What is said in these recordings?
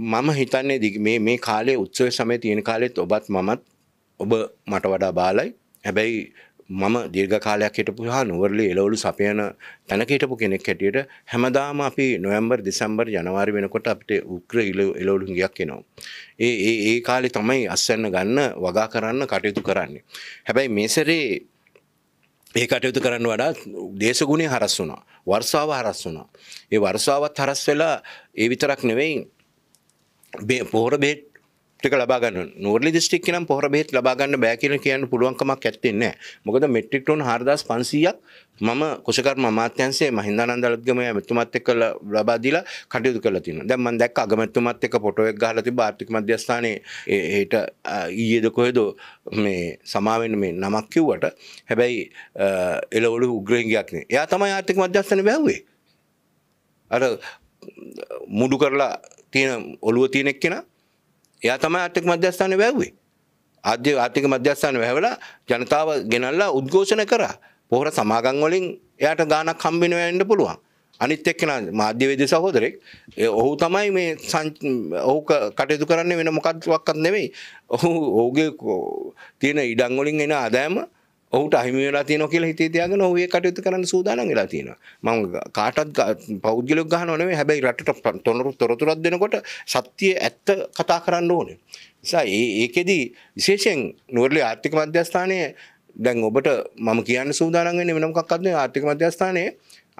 මම හිතන්නේ දි මේ මේ කාලේ උත්සව සමය තියෙන කාලෙත් ඔබත් මමත් ඔබ මට වඩා බාලයි හැබැයි මම දිර්ග කාලයක් හිටපු හා නුවරලි එලවලු සපයන තැනක හිටපු කෙනෙක් හැටියට හැමදාම අපි නොවම්බර් දෙසම්බර් ජනවාරි වෙනකොට අපිට උක්‍ර ඉල එලවලුන්ගයක් එනවා. ඒ ඒ ඒ කාලෙ තමයි අස්සන්න ගන්න වගා කරන්න කටයුතු කරන්නේ. හැබැයි මේසරේ ඒ කටයුතු කරන්න වඩා දේශගුණේ හරස් වුණා වර්සාව හරස් වුණා. ඒ වර්සාවත් හරස් වෙලා ඒ විතරක් නෙවෙයි පොහර බෙට් ටික ලබාගන්න නෝර්ලි දිස්ටික් නම් පොහර බෙත් ලබාගන්න බෑ කියන කියන්න පුළුවන්කමක් ඇත්තෙන්නේ මොකද මෙට්‍රික් ටෝන් හරදස් පන්සීයක් මම කොසකර්ම අමාත්‍යන්සේ මහින්දානන්දලත්ගමය මෙතුමත් එක් කළ ලබා දීලා කටයුතු කරලා තියෙනවා. දැන් මම දැක්ක අගමැතිතුමත් එක්ක ෆොටෝ එකක් ගහලා තිබ්බ ආර්ථික මධ්‍යස්ථානයේ ඒට ඊයේද කොහෙද මේ සමාවෙන්න මේ නමක් කිව්වට හැබැයි එළවලු උග්‍රහිකයක් නේ. එයා තමයි ආර්ථික මධ්‍යස්ථානේ බැව්වේ. අර මුඩු කරලා තියෙන ඔළුව තියෙනෙක් කෙන එයා තම ආර්ථික මධ්‍යස්ථානය වැැව්වේ අධ්‍ය ආර්ථික මධ්‍යස්ථාන වැැවලා ජනතාව ගෙනල්ලා උද්ඝෝෂණ කර පොහර සමාගංවලින් එයට ගානක් කම්බිනවඇන්න පුළුවන් අනිත් එක්කෙන මාධ්‍යවේද සහෝදරෙක් ඔහු තමයි මේ ඔහු කටයුතු කරන්නේ වෙන මොකක්වක්කත් නෙවෙයි ඔහු ඔහුගේ තියෙන ඉඩංගොලින් එන ආදෑම ඔහුට අහිමි වෙලා තියෙනවා කියලා හිතේ තියාගෙන ඔහු ඒ කටයුතු කරන්න සූදානම් වෙලා තියෙනවා. මම කාටවත් පෞද්ගලික ගහනව නෙමෙයි හැබැයි රටට තොරතුරු තොරතුරක් දෙනකොට සත්‍ය ඇත්ත කතා කරන්න ඕනේ. නිසා ඒ ඒකෙදි විශේෂයෙන් නුවරළේ ආර්ථික මධ්‍යස්ථානයේ දැන් ඔබට මම කියන්න සූදානම් වෙන්නේ වෙන මොකක්වත් නෙවෙයි ආර්ථික මධ්‍යස්ථානයේ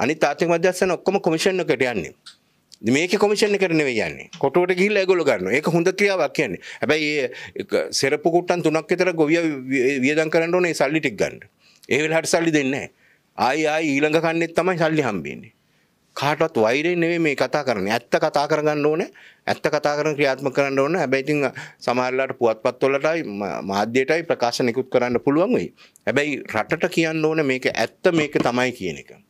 අනිත් ආර්ථික මධ්‍යස්ථාන ඔක්කොම කොමිෂන් එකට යන්නේ. මේක කොමිෂණ කරන යන්නේ කොටුවට ගිල් ඇගොල ගන්න ඒ හොඳ ක්‍රියාවක් කියන්නේ හැබැයි සෙරපුකුට්ටන් තුනක් එතර ගොවිය වියදන් කරන්න ඕනේ සල්ලිටික් ගන්න ඒවල් හට සල්ලි දෙන්න ආයි ආයි ඊළඟ කන්නෙත් තමයි සල්ලි හම්බෙන්නේ කාටත් වෛරය නෙවේ මේ කතා කරන ඇත්ත කතා කරගන්න ඕන ඇත්ත කතා කරන ක්‍රියාත්ම කරන්න ඕන හැබැයිතින් සමහරලාට පුවත්පත්වලටයි මාධ්‍යයටයි ප්‍රකාශ නිකුත් කරන්න පුළුවන් වෙයි හැබැයි රටට කියන්න ඕන මේක ඇත්ත මේක තමයි කියන එක